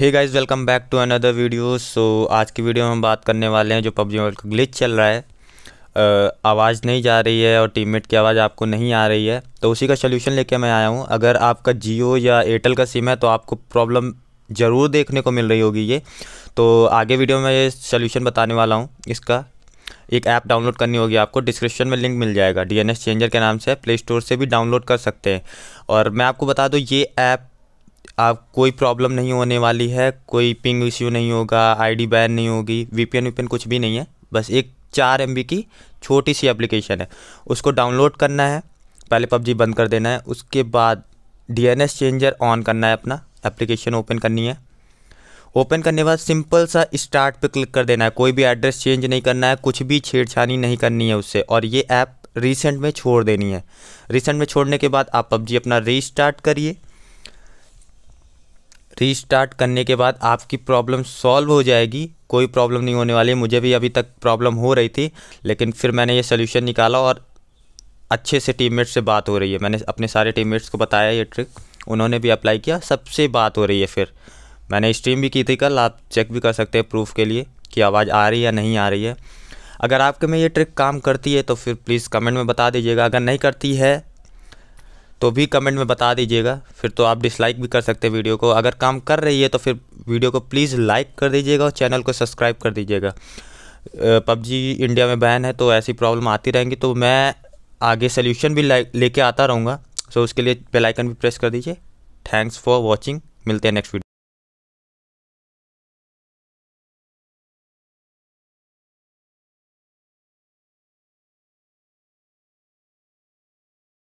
hey guys welcome back to another video so आज की video में हम बात करने वाले हैं जो पबजी मोबाइल का ग्लिच चल रहा है आवाज़ नहीं जा रही है और टीममेट की आवाज़ आपको नहीं आ रही है तो उसी का सोल्यूशन लेके मैं आया हूँ अगर आपका जियो या एयरटेल का सिम है तो आपको प्रॉब्लम ज़रूर देखने को मिल रही होगी ये तो आगे वीडियो में ये सोल्यूशन बताने वाला हूँ इसका एक ऐप डाउनलोड करनी होगी आपको डिस्क्रिप्शन में लिंक मिल जाएगा डी चेंजर के नाम से प्ले स्टोर से भी डाउनलोड कर सकते हैं और मैं आपको बता दूँ ये ऐप आप कोई प्रॉब्लम नहीं होने वाली है कोई पिंग इश्यू नहीं होगा आईडी बैन नहीं होगी वीपीएन वीपीएन कुछ भी नहीं है बस एक चार एम की छोटी सी एप्लीकेशन है उसको डाउनलोड करना है पहले पबजी बंद कर देना है उसके बाद डी चेंजर ऑन करना है अपना एप्लीकेशन ओपन करनी है ओपन करने के बाद सिंपल सा स्टार्ट पे क्लिक कर देना है कोई भी एड्रेस चेंज नहीं करना है कुछ भी छेड़छाड़ी नहीं करनी है उससे और ये ऐप रिसेंट में छोड़ देनी है रिसेंट में छोड़ने के बाद आप पबजी अपना रीस्टार्ट करिए रीस्टार्ट करने के बाद आपकी प्रॉब्लम सॉल्व हो जाएगी कोई प्रॉब्लम नहीं होने वाली मुझे भी अभी तक प्रॉब्लम हो रही थी लेकिन फिर मैंने ये सोल्यूशन निकाला और अच्छे से टीममेट से बात हो रही है मैंने अपने सारे टीममेट्स को बताया ये ट्रिक उन्होंने भी अप्लाई किया सबसे बात हो रही है फिर मैंने स्ट्रीम भी की थी कल आप चेक भी कर सकते हैं प्रूफ के लिए कि आवाज़ आ रही है या नहीं आ रही है अगर आपके में ये ट्रिक काम करती है तो फिर प्लीज़ कमेंट में बता दीजिएगा अगर नहीं करती है तो भी कमेंट में बता दीजिएगा फिर तो आप डिसलाइक भी कर सकते हैं वीडियो को अगर काम कर रही है तो फिर वीडियो को प्लीज़ लाइक कर दीजिएगा और चैनल को सब्सक्राइब कर दीजिएगा पबजी इंडिया में बैन है तो ऐसी प्रॉब्लम आती रहेंगी तो मैं आगे सोल्यूशन भी लेके आता रहूँगा सो उसके लिए बेलाइकन भी प्रेस कर दीजिए थैंक्स फॉर वॉचिंग मिलते हैं नेक्स्ट वीडियो